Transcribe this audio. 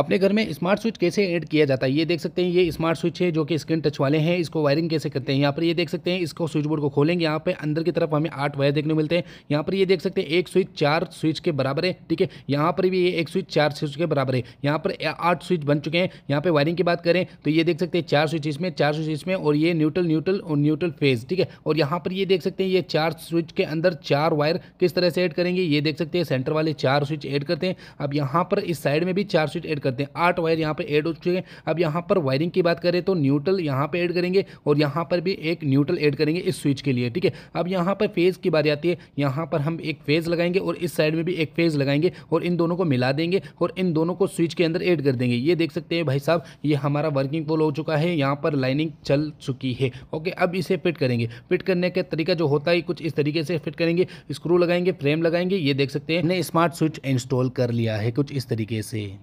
अपने घर में स्मार्ट स्विच कैसे ऐड किया जाता है ये देख सकते हैं ये स्मार्ट स्विच है जो कि स्क्रीन टच वाले हैं इसको वायरिंग कैसे करते हैं यहाँ पर ये देख सकते हैं इसको स्विच बोर्ड को खोलेंगे यहाँ पे अंदर की तरफ हमें आठ वायर देखने मिलते हैं यहाँ पर ये देख सकते हैं एक स्विच चार स्विच के बराबर है ठीक है यहाँ पर भी ये एक स्विच चार स्विच के बराबर है यहाँ पर आठ स्विच बन चुके हैं यहाँ पर वायरिंग की बात करें तो ये देख सकते हैं चार स्विच इसमें चार स्विच इसमें और ये न्यूट्रल न्यूट्रल और न्यूट्रल फेज ठीक है और यहाँ पर ये देख सकते हैं ये चार स्विच के अंदर चार वायर किस तरह से ऐड करेंगे ये देख सकते हैं सेंटर वाले चार स्विच ऐड करते हैं अब यहाँ पर इस साइड में भी चार स्विच ऐड करते हैं आठ वायर यहाँ पर एड हो चुके हैं अब यहाँ पर वायरिंग की बात करें तो न्यूट्रल यहाँ पर एड करेंगे और यहाँ पर भी एक न्यूट्रल एड करेंगे इस स्विच के लिए ठीक है अब यहाँ पर फेज़ की बात आती है यहाँ पर हम एक फेज़ लगाएंगे और इस साइड में भी एक फेज़ लगाएंगे और इन दोनों को मिला देंगे और इन दोनों को स्विच के अंदर ऐड कर देंगे ये देख सकते हैं भाई साहब ये हमारा वर्किंग पोल हो चुका है यहाँ पर लाइनिंग चल चुकी है ओके अब इसे फिट करेंगे फिट करने का तरीका जो होता है कुछ इस तरीके से फिट करेंगे स्क्रू लगाएंगे फ्रेम लगाएंगे ये देख सकते हैं स्मार्ट स्विच इंस्टॉल कर लिया है कुछ इस तरीके से